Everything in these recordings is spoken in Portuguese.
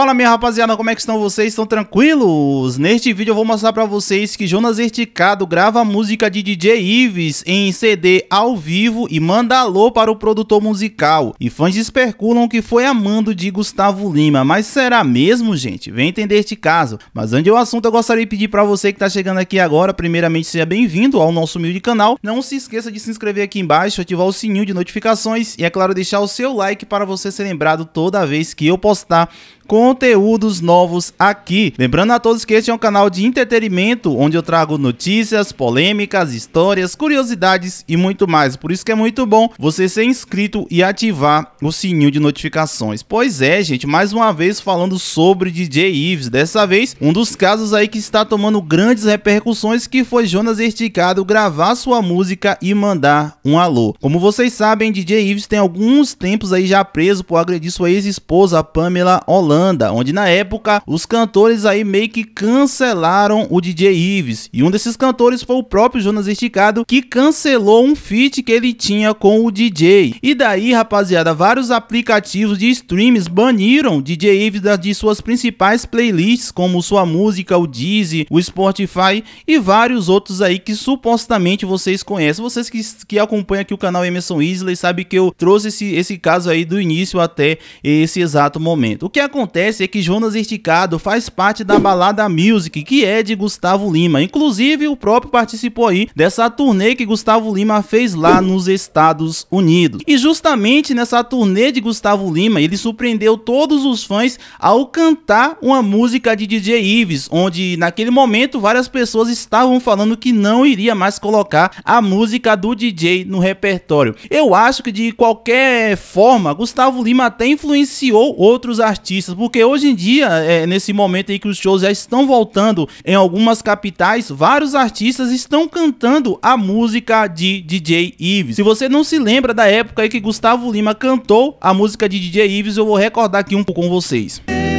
Fala minha rapaziada, como é que estão vocês? Estão tranquilos? Neste vídeo eu vou mostrar pra vocês que Jonas Erticado grava música de DJ Ives em CD ao vivo e manda alô para o produtor musical. E fãs especulam que foi a mando de Gustavo Lima, mas será mesmo, gente? Vem entender este caso. Mas antes do assunto, eu gostaria de pedir pra você que tá chegando aqui agora, primeiramente seja bem-vindo ao nosso humilde canal. Não se esqueça de se inscrever aqui embaixo, ativar o sininho de notificações e, é claro, deixar o seu like para você ser lembrado toda vez que eu postar conteúdos novos aqui. Lembrando a todos que este é um canal de entretenimento onde eu trago notícias, polêmicas, histórias, curiosidades e muito mais. Por isso que é muito bom você ser inscrito e ativar o sininho de notificações. Pois é, gente, mais uma vez falando sobre DJ Ives, dessa vez um dos casos aí que está tomando grandes repercussões que foi Jonas Esticado gravar sua música e mandar um alô. Como vocês sabem, DJ Ives tem alguns tempos aí já preso por agredir sua ex-esposa Pamela Holanda banda, onde na época os cantores aí meio que cancelaram o DJ Ives. E um desses cantores foi o próprio Jonas Esticado, que cancelou um feat que ele tinha com o DJ. E daí, rapaziada, vários aplicativos de streams baniram DJ Ives de suas principais playlists, como sua música, o Deezer, o Spotify e vários outros aí que supostamente vocês conhecem. Vocês que, que acompanham aqui o canal Emerson Isley sabe que eu trouxe esse, esse caso aí do início até esse exato momento. O que acontece? acontece é que Jonas Esticado faz parte da Balada Music, que é de Gustavo Lima. Inclusive, o próprio participou aí dessa turnê que Gustavo Lima fez lá nos Estados Unidos. E justamente nessa turnê de Gustavo Lima, ele surpreendeu todos os fãs ao cantar uma música de DJ Ives, onde naquele momento várias pessoas estavam falando que não iria mais colocar a música do DJ no repertório. Eu acho que de qualquer forma, Gustavo Lima até influenciou outros artistas porque hoje em dia, é, nesse momento aí que os shows já estão voltando em algumas capitais, vários artistas estão cantando a música de DJ Ives. Se você não se lembra da época aí que Gustavo Lima cantou a música de DJ Ives, eu vou recordar aqui um pouco com vocês. Música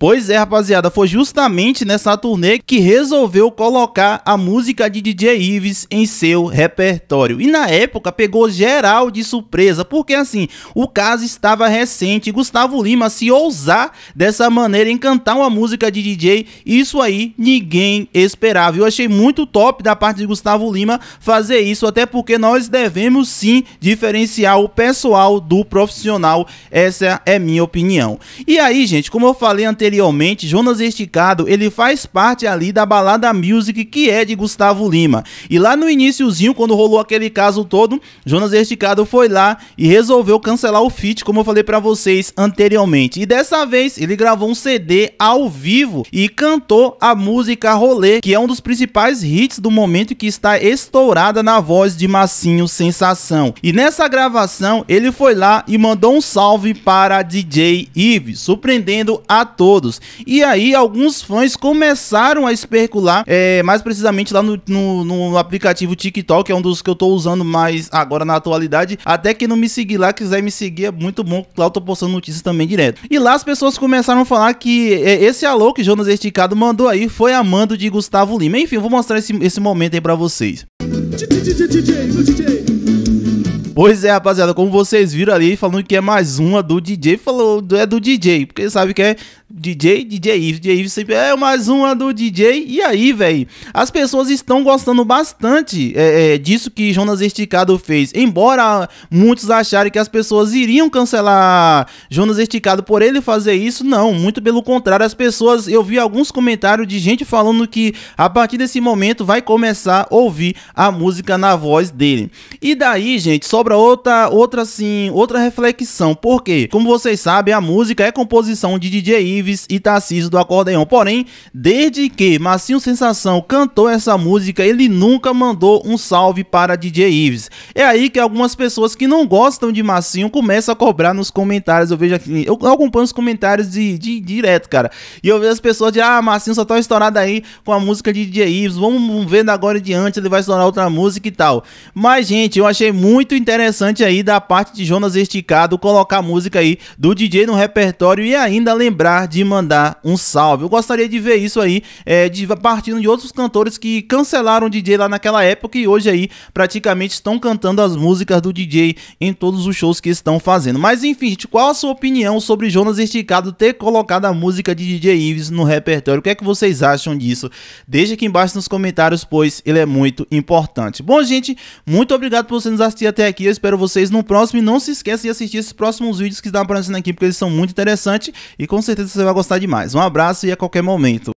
Pois é, rapaziada, foi justamente nessa turnê que resolveu colocar a música de DJ Ives em seu repertório. E na época pegou geral de surpresa, porque assim, o caso estava recente, Gustavo Lima se ousar dessa maneira em cantar uma música de DJ, isso aí ninguém esperava. Eu achei muito top da parte de Gustavo Lima fazer isso, até porque nós devemos sim diferenciar o pessoal do profissional. Essa é minha opinião. E aí, gente, como eu falei anteriormente, anteriormente, Jonas Esticado, ele faz parte ali da balada music que é de Gustavo Lima. E lá no iníciozinho, quando rolou aquele caso todo, Jonas Esticado foi lá e resolveu cancelar o feat, como eu falei para vocês anteriormente. E dessa vez, ele gravou um CD ao vivo e cantou a música Rolê, que é um dos principais hits do momento que está estourada na voz de Massinho Sensação. E nessa gravação, ele foi lá e mandou um salve para DJ Ives, surpreendendo a todos todos. E aí, alguns fãs começaram a especular, é, mais precisamente lá no, no, no, aplicativo TikTok, é um dos que eu tô usando mais agora na atualidade. Até que não me seguir lá, quiser me seguir, é muito bom. Lá eu tô postando notícias também direto. E lá as pessoas começaram a falar que é, esse alô que Jonas Esticado mandou aí foi a mando de Gustavo Lima. Enfim, eu vou mostrar esse, esse momento aí pra vocês. Pois é, rapaziada, como vocês viram ali, falando que é mais uma do DJ, falou é do DJ, porque sabe que é DJ, DJ Ives, DJ Ives sempre é mais uma do DJ. E aí, velho, as pessoas estão gostando bastante é, é, disso que Jonas Esticado fez. Embora muitos acharem que as pessoas iriam cancelar Jonas Esticado por ele fazer isso, não. Muito pelo contrário, as pessoas, eu vi alguns comentários de gente falando que a partir desse momento vai começar a ouvir a música na voz dele. E daí, gente, sobra outra, outra assim, outra reflexão. Por quê? Como vocês sabem, a música é composição de DJ Ives Ives e Tarcísio do acordeão. Porém, desde que Massinho Sensação cantou essa música, ele nunca mandou um salve para DJ Ives. É aí que algumas pessoas que não gostam de Massinho começam a cobrar nos comentários. Eu vejo aqui, eu acompanho os comentários de, de direto, cara. E eu vejo as pessoas de, ah, Massinho só tá estourado aí com a música de DJ Ives. Vamos vendo agora em diante, ele vai estourar outra música e tal. Mas, gente, eu achei muito interessante aí da parte de Jonas Esticado colocar a música aí do DJ no repertório e ainda lembrar de de mandar um salve. Eu gostaria de ver isso aí, é, de, partindo de outros cantores que cancelaram o DJ lá naquela época e hoje aí praticamente estão cantando as músicas do DJ em todos os shows que estão fazendo. Mas enfim, gente, qual a sua opinião sobre Jonas Esticado ter colocado a música de DJ Ives no repertório? O que é que vocês acham disso? Deixa aqui embaixo nos comentários, pois ele é muito importante. Bom, gente, muito obrigado por vocês nos assistir até aqui. Eu espero vocês no próximo e não se esqueça de assistir esses próximos vídeos que estão aparecendo aqui, porque eles são muito interessantes e com certeza você vai vai gostar demais. Um abraço e a qualquer momento.